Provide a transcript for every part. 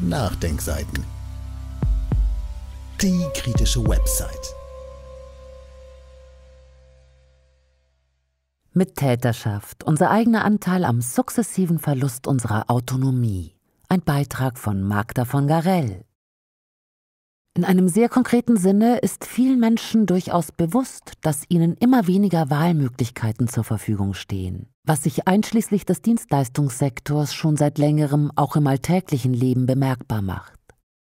Nachdenkseiten. Die kritische Website. Mit Täterschaft, unser eigener Anteil am sukzessiven Verlust unserer Autonomie. Ein Beitrag von Magda von Garell. In einem sehr konkreten Sinne ist vielen Menschen durchaus bewusst, dass ihnen immer weniger Wahlmöglichkeiten zur Verfügung stehen, was sich einschließlich des Dienstleistungssektors schon seit längerem auch im alltäglichen Leben bemerkbar macht.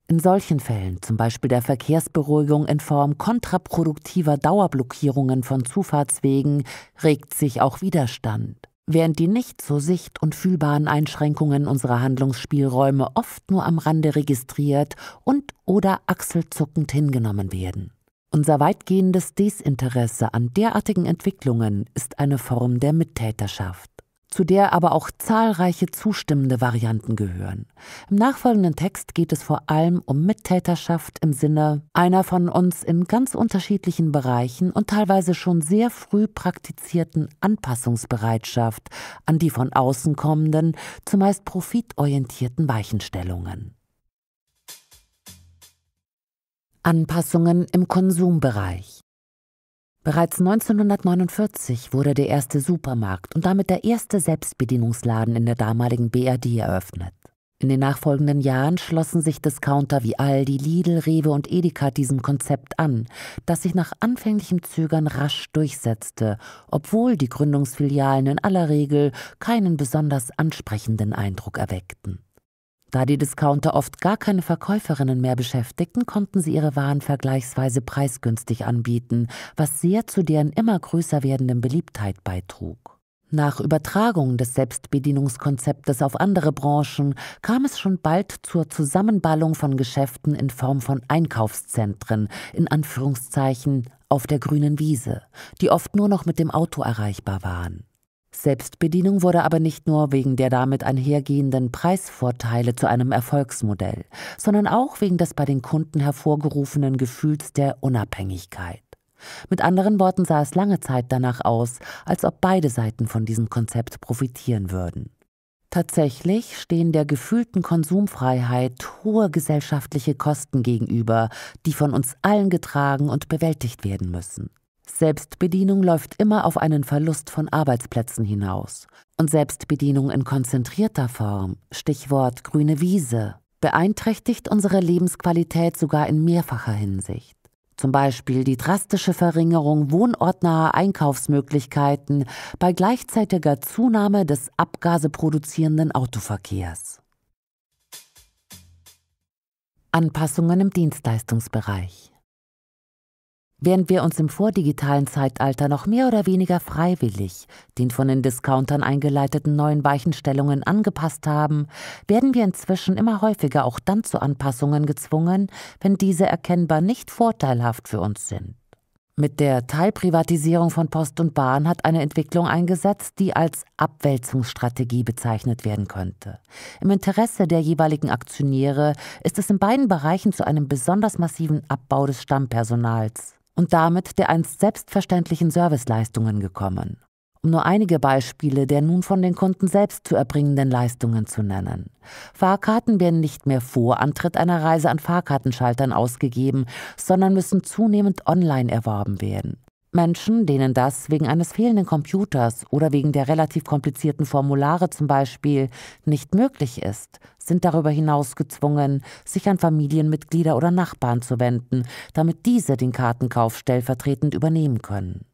In solchen Fällen, zum Beispiel der Verkehrsberuhigung in Form kontraproduktiver Dauerblockierungen von Zufahrtswegen, regt sich auch Widerstand während die nicht zur Sicht und fühlbaren Einschränkungen unserer Handlungsspielräume oft nur am Rande registriert und oder achselzuckend hingenommen werden. Unser weitgehendes Desinteresse an derartigen Entwicklungen ist eine Form der Mittäterschaft zu der aber auch zahlreiche zustimmende Varianten gehören. Im nachfolgenden Text geht es vor allem um Mittäterschaft im Sinne einer von uns in ganz unterschiedlichen Bereichen und teilweise schon sehr früh praktizierten Anpassungsbereitschaft an die von außen kommenden, zumeist profitorientierten Weichenstellungen. Anpassungen im Konsumbereich Bereits 1949 wurde der erste Supermarkt und damit der erste Selbstbedienungsladen in der damaligen BRD eröffnet. In den nachfolgenden Jahren schlossen sich Discounter wie Aldi, Lidl, Rewe und Edeka diesem Konzept an, das sich nach anfänglichem Zögern rasch durchsetzte, obwohl die Gründungsfilialen in aller Regel keinen besonders ansprechenden Eindruck erweckten. Da die Discounter oft gar keine Verkäuferinnen mehr beschäftigten, konnten sie ihre Waren vergleichsweise preisgünstig anbieten, was sehr zu deren immer größer werdenden Beliebtheit beitrug. Nach Übertragung des Selbstbedienungskonzeptes auf andere Branchen kam es schon bald zur Zusammenballung von Geschäften in Form von Einkaufszentren, in Anführungszeichen auf der grünen Wiese, die oft nur noch mit dem Auto erreichbar waren. Selbstbedienung wurde aber nicht nur wegen der damit einhergehenden Preisvorteile zu einem Erfolgsmodell, sondern auch wegen des bei den Kunden hervorgerufenen Gefühls der Unabhängigkeit. Mit anderen Worten sah es lange Zeit danach aus, als ob beide Seiten von diesem Konzept profitieren würden. Tatsächlich stehen der gefühlten Konsumfreiheit hohe gesellschaftliche Kosten gegenüber, die von uns allen getragen und bewältigt werden müssen. Selbstbedienung läuft immer auf einen Verlust von Arbeitsplätzen hinaus. Und Selbstbedienung in konzentrierter Form, Stichwort grüne Wiese, beeinträchtigt unsere Lebensqualität sogar in mehrfacher Hinsicht. Zum Beispiel die drastische Verringerung wohnortnaher Einkaufsmöglichkeiten bei gleichzeitiger Zunahme des abgaseproduzierenden Autoverkehrs. Anpassungen im Dienstleistungsbereich Während wir uns im vordigitalen Zeitalter noch mehr oder weniger freiwillig den von den Discountern eingeleiteten neuen Weichenstellungen angepasst haben, werden wir inzwischen immer häufiger auch dann zu Anpassungen gezwungen, wenn diese erkennbar nicht vorteilhaft für uns sind. Mit der Teilprivatisierung von Post und Bahn hat eine Entwicklung eingesetzt, die als Abwälzungsstrategie bezeichnet werden könnte. Im Interesse der jeweiligen Aktionäre ist es in beiden Bereichen zu einem besonders massiven Abbau des Stammpersonals und damit der einst selbstverständlichen Serviceleistungen gekommen. Um nur einige Beispiele der nun von den Kunden selbst zu erbringenden Leistungen zu nennen. Fahrkarten werden nicht mehr vor Antritt einer Reise an Fahrkartenschaltern ausgegeben, sondern müssen zunehmend online erworben werden. Menschen, denen das wegen eines fehlenden Computers oder wegen der relativ komplizierten Formulare zum Beispiel nicht möglich ist, sind darüber hinaus gezwungen, sich an Familienmitglieder oder Nachbarn zu wenden, damit diese den Kartenkauf stellvertretend übernehmen können.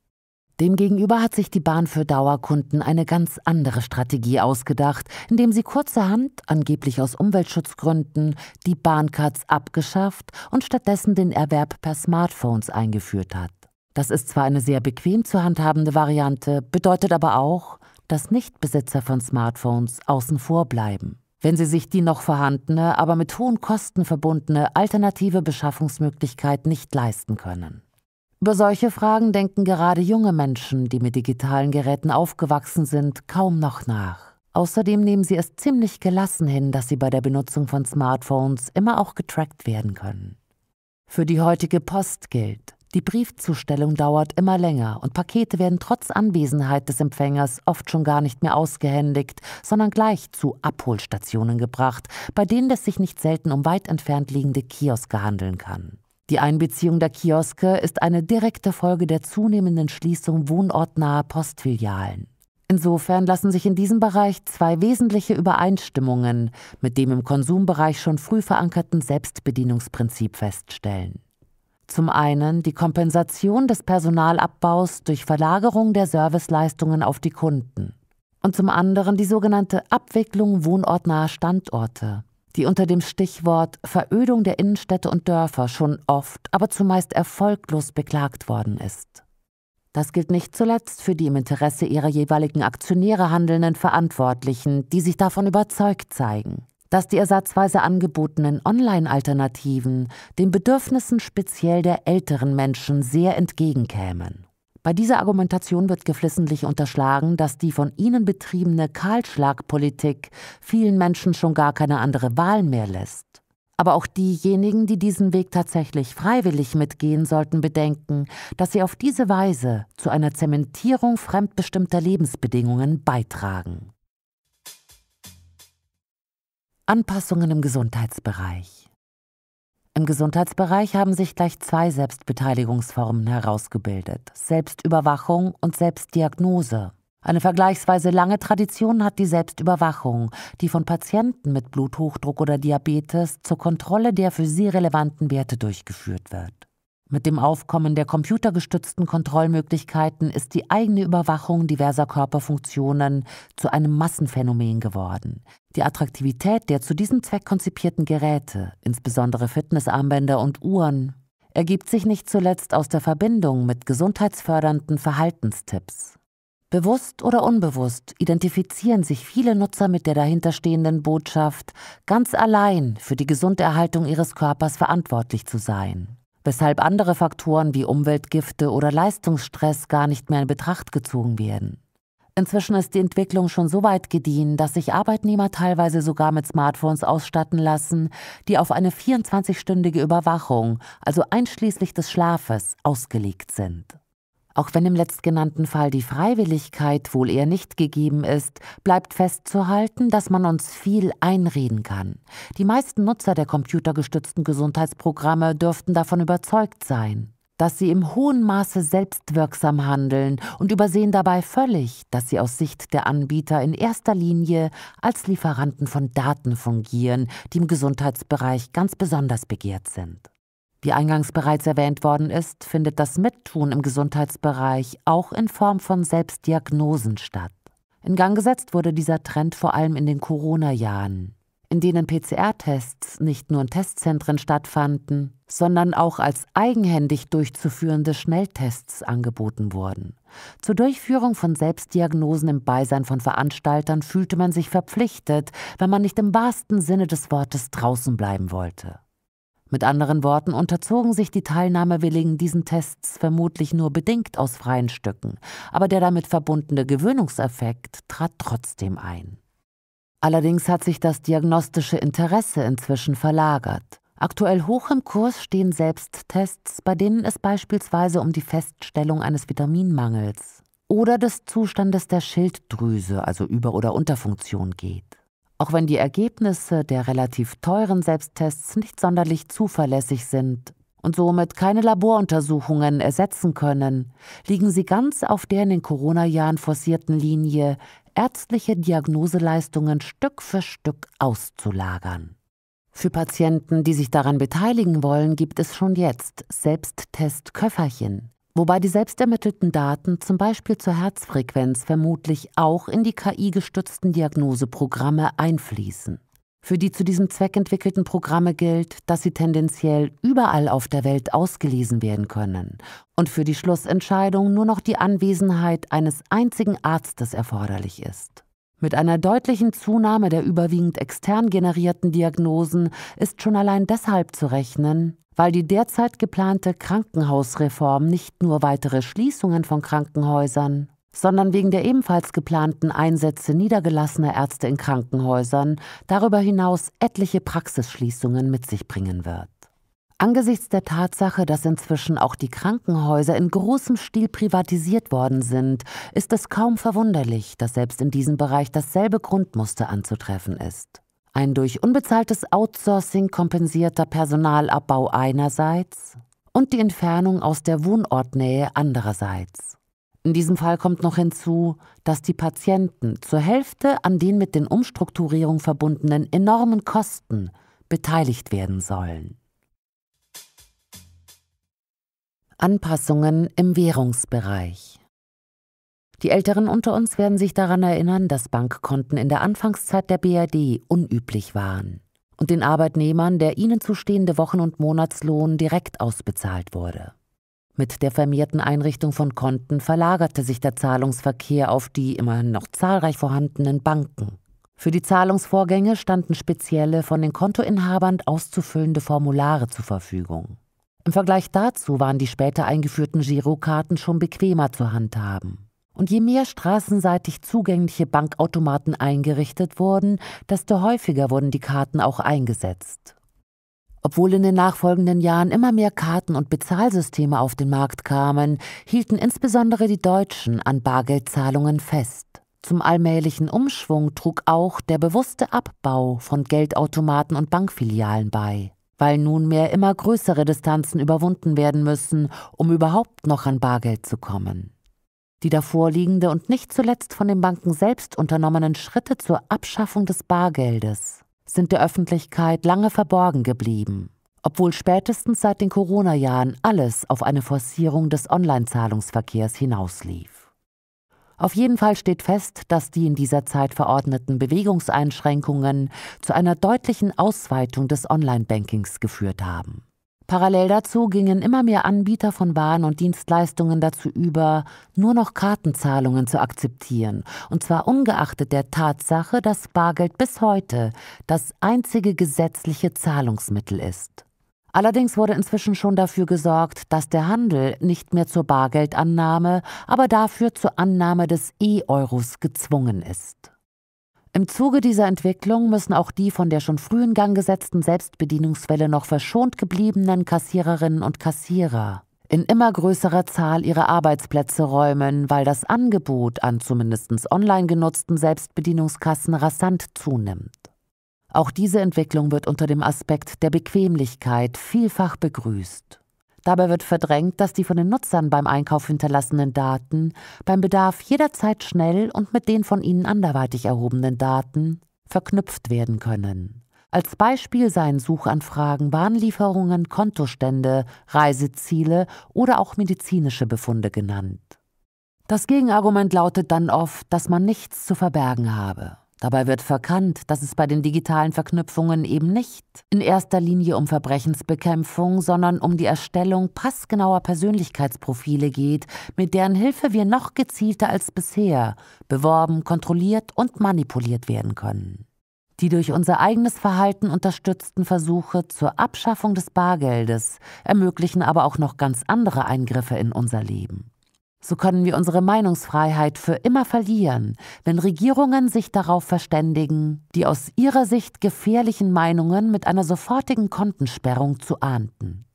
Demgegenüber hat sich die Bahn für Dauerkunden eine ganz andere Strategie ausgedacht, indem sie kurzerhand, angeblich aus Umweltschutzgründen, die Bahncards abgeschafft und stattdessen den Erwerb per Smartphones eingeführt hat. Das ist zwar eine sehr bequem zu handhabende Variante, bedeutet aber auch, dass Nichtbesitzer von Smartphones außen vor bleiben. Wenn sie sich die noch vorhandene, aber mit hohen Kosten verbundene alternative Beschaffungsmöglichkeit nicht leisten können. Über solche Fragen denken gerade junge Menschen, die mit digitalen Geräten aufgewachsen sind, kaum noch nach. Außerdem nehmen sie es ziemlich gelassen hin, dass sie bei der Benutzung von Smartphones immer auch getrackt werden können. Für die heutige Post gilt, die Briefzustellung dauert immer länger und Pakete werden trotz Anwesenheit des Empfängers oft schon gar nicht mehr ausgehändigt, sondern gleich zu Abholstationen gebracht, bei denen es sich nicht selten um weit entfernt liegende Kioske handeln kann. Die Einbeziehung der Kioske ist eine direkte Folge der zunehmenden Schließung wohnortnaher Postfilialen. Insofern lassen sich in diesem Bereich zwei wesentliche Übereinstimmungen mit dem im Konsumbereich schon früh verankerten Selbstbedienungsprinzip feststellen. Zum einen die Kompensation des Personalabbaus durch Verlagerung der Serviceleistungen auf die Kunden. Und zum anderen die sogenannte Abwicklung wohnortnaher Standorte, die unter dem Stichwort Verödung der Innenstädte und Dörfer schon oft, aber zumeist erfolglos beklagt worden ist. Das gilt nicht zuletzt für die im Interesse ihrer jeweiligen Aktionäre handelnden Verantwortlichen, die sich davon überzeugt zeigen dass die ersatzweise angebotenen Online-Alternativen den Bedürfnissen speziell der älteren Menschen sehr entgegenkämen. Bei dieser Argumentation wird geflissentlich unterschlagen, dass die von ihnen betriebene Kahlschlagpolitik vielen Menschen schon gar keine andere Wahl mehr lässt. Aber auch diejenigen, die diesen Weg tatsächlich freiwillig mitgehen, sollten bedenken, dass sie auf diese Weise zu einer Zementierung fremdbestimmter Lebensbedingungen beitragen. Anpassungen im Gesundheitsbereich. Im Gesundheitsbereich haben sich gleich zwei Selbstbeteiligungsformen herausgebildet, Selbstüberwachung und Selbstdiagnose. Eine vergleichsweise lange Tradition hat die Selbstüberwachung, die von Patienten mit Bluthochdruck oder Diabetes zur Kontrolle der für sie relevanten Werte durchgeführt wird. Mit dem Aufkommen der computergestützten Kontrollmöglichkeiten ist die eigene Überwachung diverser Körperfunktionen zu einem Massenphänomen geworden. Die Attraktivität der zu diesem Zweck konzipierten Geräte, insbesondere Fitnessarmbänder und Uhren, ergibt sich nicht zuletzt aus der Verbindung mit gesundheitsfördernden Verhaltenstipps. Bewusst oder unbewusst identifizieren sich viele Nutzer mit der dahinterstehenden Botschaft, ganz allein für die Gesunderhaltung ihres Körpers verantwortlich zu sein weshalb andere Faktoren wie Umweltgifte oder Leistungsstress gar nicht mehr in Betracht gezogen werden. Inzwischen ist die Entwicklung schon so weit gediehen, dass sich Arbeitnehmer teilweise sogar mit Smartphones ausstatten lassen, die auf eine 24-stündige Überwachung, also einschließlich des Schlafes, ausgelegt sind. Auch wenn im letztgenannten Fall die Freiwilligkeit wohl eher nicht gegeben ist, bleibt festzuhalten, dass man uns viel einreden kann. Die meisten Nutzer der computergestützten Gesundheitsprogramme dürften davon überzeugt sein, dass sie im hohen Maße selbstwirksam handeln und übersehen dabei völlig, dass sie aus Sicht der Anbieter in erster Linie als Lieferanten von Daten fungieren, die im Gesundheitsbereich ganz besonders begehrt sind. Wie eingangs bereits erwähnt worden ist, findet das Mittun im Gesundheitsbereich auch in Form von Selbstdiagnosen statt. In Gang gesetzt wurde dieser Trend vor allem in den Corona-Jahren, in denen PCR-Tests nicht nur in Testzentren stattfanden, sondern auch als eigenhändig durchzuführende Schnelltests angeboten wurden. Zur Durchführung von Selbstdiagnosen im Beisein von Veranstaltern fühlte man sich verpflichtet, wenn man nicht im wahrsten Sinne des Wortes draußen bleiben wollte. Mit anderen Worten unterzogen sich die Teilnahmewilligen diesen Tests vermutlich nur bedingt aus freien Stücken, aber der damit verbundene Gewöhnungseffekt trat trotzdem ein. Allerdings hat sich das diagnostische Interesse inzwischen verlagert. Aktuell hoch im Kurs stehen Selbsttests, bei denen es beispielsweise um die Feststellung eines Vitaminmangels oder des Zustandes der Schilddrüse, also Über- oder Unterfunktion geht. Auch wenn die Ergebnisse der relativ teuren Selbsttests nicht sonderlich zuverlässig sind und somit keine Laboruntersuchungen ersetzen können, liegen sie ganz auf der in den Corona-Jahren forcierten Linie, ärztliche Diagnoseleistungen Stück für Stück auszulagern. Für Patienten, die sich daran beteiligen wollen, gibt es schon jetzt Selbsttestköfferchen, wobei die selbstermittelten Daten zum Beispiel zur Herzfrequenz vermutlich auch in die KI-gestützten Diagnoseprogramme einfließen. Für die zu diesem Zweck entwickelten Programme gilt, dass sie tendenziell überall auf der Welt ausgelesen werden können und für die Schlussentscheidung nur noch die Anwesenheit eines einzigen Arztes erforderlich ist. Mit einer deutlichen Zunahme der überwiegend extern generierten Diagnosen ist schon allein deshalb zu rechnen, weil die derzeit geplante Krankenhausreform nicht nur weitere Schließungen von Krankenhäusern, sondern wegen der ebenfalls geplanten Einsätze niedergelassener Ärzte in Krankenhäusern darüber hinaus etliche Praxisschließungen mit sich bringen wird. Angesichts der Tatsache, dass inzwischen auch die Krankenhäuser in großem Stil privatisiert worden sind, ist es kaum verwunderlich, dass selbst in diesem Bereich dasselbe Grundmuster anzutreffen ist ein durch unbezahltes Outsourcing kompensierter Personalabbau einerseits und die Entfernung aus der Wohnortnähe andererseits. In diesem Fall kommt noch hinzu, dass die Patienten zur Hälfte an den mit den Umstrukturierungen verbundenen enormen Kosten beteiligt werden sollen. Anpassungen im Währungsbereich die Älteren unter uns werden sich daran erinnern, dass Bankkonten in der Anfangszeit der BRD unüblich waren und den Arbeitnehmern der ihnen zustehende Wochen- und Monatslohn direkt ausbezahlt wurde. Mit der vermehrten Einrichtung von Konten verlagerte sich der Zahlungsverkehr auf die immerhin noch zahlreich vorhandenen Banken. Für die Zahlungsvorgänge standen spezielle, von den Kontoinhabern auszufüllende Formulare zur Verfügung. Im Vergleich dazu waren die später eingeführten Girokarten schon bequemer zu handhaben. Und je mehr straßenseitig zugängliche Bankautomaten eingerichtet wurden, desto häufiger wurden die Karten auch eingesetzt. Obwohl in den nachfolgenden Jahren immer mehr Karten und Bezahlsysteme auf den Markt kamen, hielten insbesondere die Deutschen an Bargeldzahlungen fest. Zum allmählichen Umschwung trug auch der bewusste Abbau von Geldautomaten und Bankfilialen bei, weil nunmehr immer größere Distanzen überwunden werden müssen, um überhaupt noch an Bargeld zu kommen. Die davorliegende und nicht zuletzt von den Banken selbst unternommenen Schritte zur Abschaffung des Bargeldes sind der Öffentlichkeit lange verborgen geblieben, obwohl spätestens seit den Corona-Jahren alles auf eine Forcierung des Online-Zahlungsverkehrs hinauslief. Auf jeden Fall steht fest, dass die in dieser Zeit verordneten Bewegungseinschränkungen zu einer deutlichen Ausweitung des Online-Bankings geführt haben. Parallel dazu gingen immer mehr Anbieter von Waren und Dienstleistungen dazu über, nur noch Kartenzahlungen zu akzeptieren, und zwar ungeachtet der Tatsache, dass Bargeld bis heute das einzige gesetzliche Zahlungsmittel ist. Allerdings wurde inzwischen schon dafür gesorgt, dass der Handel nicht mehr zur Bargeldannahme, aber dafür zur Annahme des E-Euros gezwungen ist. Im Zuge dieser Entwicklung müssen auch die von der schon früh in Gang gesetzten Selbstbedienungswelle noch verschont gebliebenen Kassiererinnen und Kassierer in immer größerer Zahl ihre Arbeitsplätze räumen, weil das Angebot an zumindest online genutzten Selbstbedienungskassen rasant zunimmt. Auch diese Entwicklung wird unter dem Aspekt der Bequemlichkeit vielfach begrüßt. Dabei wird verdrängt, dass die von den Nutzern beim Einkauf hinterlassenen Daten beim Bedarf jederzeit schnell und mit den von ihnen anderweitig erhobenen Daten verknüpft werden können. Als Beispiel seien Suchanfragen, Warenlieferungen, Kontostände, Reiseziele oder auch medizinische Befunde genannt. Das Gegenargument lautet dann oft, dass man nichts zu verbergen habe. Dabei wird verkannt, dass es bei den digitalen Verknüpfungen eben nicht in erster Linie um Verbrechensbekämpfung, sondern um die Erstellung passgenauer Persönlichkeitsprofile geht, mit deren Hilfe wir noch gezielter als bisher beworben, kontrolliert und manipuliert werden können. Die durch unser eigenes Verhalten unterstützten Versuche zur Abschaffung des Bargeldes ermöglichen aber auch noch ganz andere Eingriffe in unser Leben. So können wir unsere Meinungsfreiheit für immer verlieren, wenn Regierungen sich darauf verständigen, die aus ihrer Sicht gefährlichen Meinungen mit einer sofortigen Kontensperrung zu ahnden.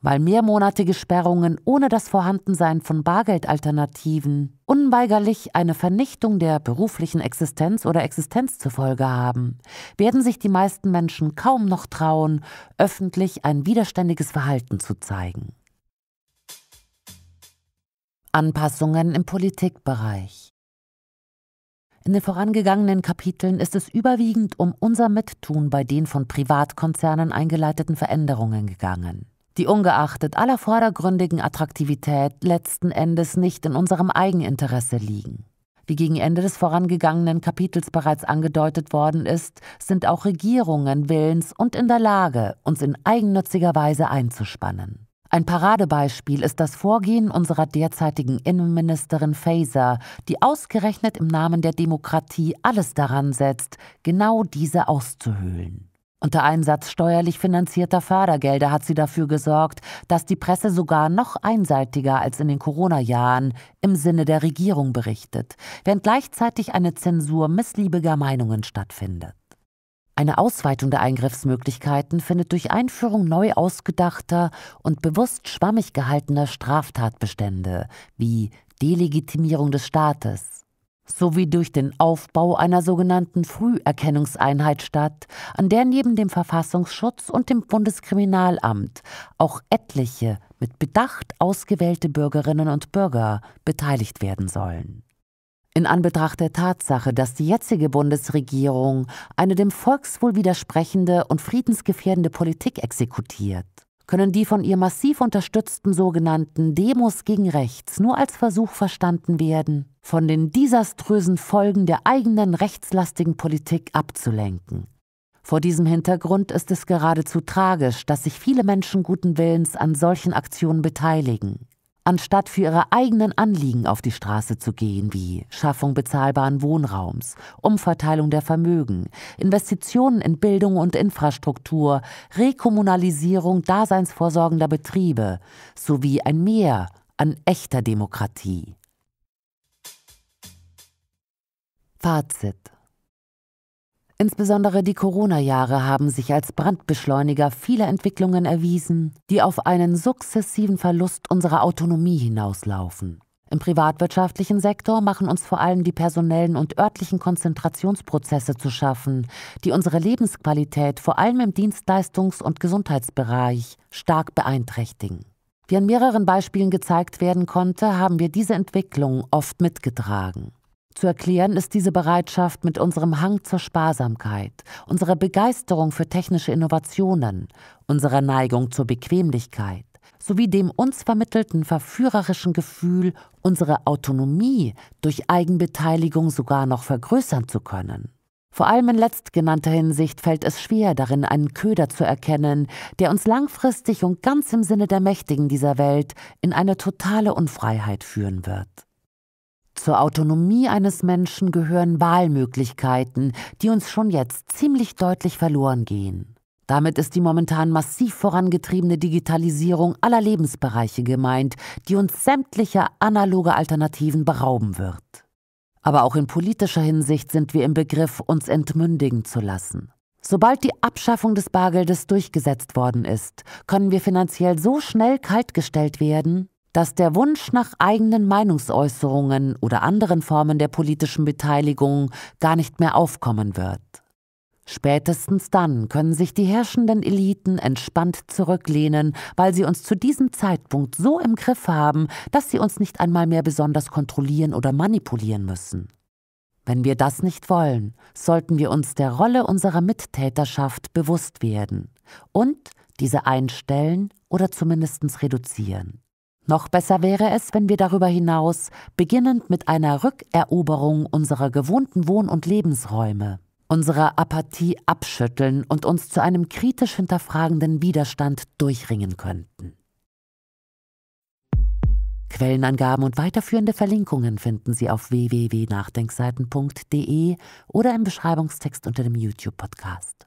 Weil mehrmonatige Sperrungen ohne das Vorhandensein von Bargeldalternativen unweigerlich eine Vernichtung der beruflichen Existenz oder Existenz zur Folge haben, werden sich die meisten Menschen kaum noch trauen, öffentlich ein widerständiges Verhalten zu zeigen. Anpassungen im Politikbereich. In den vorangegangenen Kapiteln ist es überwiegend um unser Mittun bei den von Privatkonzernen eingeleiteten Veränderungen gegangen, die ungeachtet aller vordergründigen Attraktivität letzten Endes nicht in unserem Eigeninteresse liegen. Wie gegen Ende des vorangegangenen Kapitels bereits angedeutet worden ist, sind auch Regierungen willens und in der Lage, uns in eigennütziger Weise einzuspannen. Ein Paradebeispiel ist das Vorgehen unserer derzeitigen Innenministerin Faeser, die ausgerechnet im Namen der Demokratie alles daran setzt, genau diese auszuhöhlen. Unter Einsatz steuerlich finanzierter Fördergelder hat sie dafür gesorgt, dass die Presse sogar noch einseitiger als in den Corona-Jahren im Sinne der Regierung berichtet, während gleichzeitig eine Zensur missliebiger Meinungen stattfindet. Eine Ausweitung der Eingriffsmöglichkeiten findet durch Einführung neu ausgedachter und bewusst schwammig gehaltener Straftatbestände wie Delegitimierung des Staates sowie durch den Aufbau einer sogenannten Früherkennungseinheit statt, an der neben dem Verfassungsschutz und dem Bundeskriminalamt auch etliche mit Bedacht ausgewählte Bürgerinnen und Bürger beteiligt werden sollen. In Anbetracht der Tatsache, dass die jetzige Bundesregierung eine dem Volkswohl widersprechende und friedensgefährdende Politik exekutiert, können die von ihr massiv unterstützten sogenannten Demos gegen rechts nur als Versuch verstanden werden, von den desaströsen Folgen der eigenen rechtslastigen Politik abzulenken. Vor diesem Hintergrund ist es geradezu tragisch, dass sich viele Menschen guten Willens an solchen Aktionen beteiligen. Anstatt für ihre eigenen Anliegen auf die Straße zu gehen, wie Schaffung bezahlbaren Wohnraums, Umverteilung der Vermögen, Investitionen in Bildung und Infrastruktur, Rekommunalisierung daseinsvorsorgender Betriebe sowie ein Mehr an echter Demokratie. Fazit Insbesondere die Corona-Jahre haben sich als Brandbeschleuniger vieler Entwicklungen erwiesen, die auf einen sukzessiven Verlust unserer Autonomie hinauslaufen. Im privatwirtschaftlichen Sektor machen uns vor allem die personellen und örtlichen Konzentrationsprozesse zu schaffen, die unsere Lebensqualität vor allem im Dienstleistungs- und Gesundheitsbereich stark beeinträchtigen. Wie an mehreren Beispielen gezeigt werden konnte, haben wir diese Entwicklung oft mitgetragen. Zu erklären ist diese Bereitschaft mit unserem Hang zur Sparsamkeit, unserer Begeisterung für technische Innovationen, unserer Neigung zur Bequemlichkeit sowie dem uns vermittelten verführerischen Gefühl, unsere Autonomie durch Eigenbeteiligung sogar noch vergrößern zu können. Vor allem in letztgenannter Hinsicht fällt es schwer, darin einen Köder zu erkennen, der uns langfristig und ganz im Sinne der Mächtigen dieser Welt in eine totale Unfreiheit führen wird. Zur Autonomie eines Menschen gehören Wahlmöglichkeiten, die uns schon jetzt ziemlich deutlich verloren gehen. Damit ist die momentan massiv vorangetriebene Digitalisierung aller Lebensbereiche gemeint, die uns sämtlicher analoger Alternativen berauben wird. Aber auch in politischer Hinsicht sind wir im Begriff, uns entmündigen zu lassen. Sobald die Abschaffung des Bargeldes durchgesetzt worden ist, können wir finanziell so schnell kaltgestellt werden, dass der Wunsch nach eigenen Meinungsäußerungen oder anderen Formen der politischen Beteiligung gar nicht mehr aufkommen wird. Spätestens dann können sich die herrschenden Eliten entspannt zurücklehnen, weil sie uns zu diesem Zeitpunkt so im Griff haben, dass sie uns nicht einmal mehr besonders kontrollieren oder manipulieren müssen. Wenn wir das nicht wollen, sollten wir uns der Rolle unserer Mittäterschaft bewusst werden und diese einstellen oder zumindest reduzieren. Noch besser wäre es, wenn wir darüber hinaus, beginnend mit einer Rückeroberung unserer gewohnten Wohn- und Lebensräume, unsere Apathie abschütteln und uns zu einem kritisch hinterfragenden Widerstand durchringen könnten. Quellenangaben und weiterführende Verlinkungen finden Sie auf www.nachdenkseiten.de oder im Beschreibungstext unter dem YouTube-Podcast.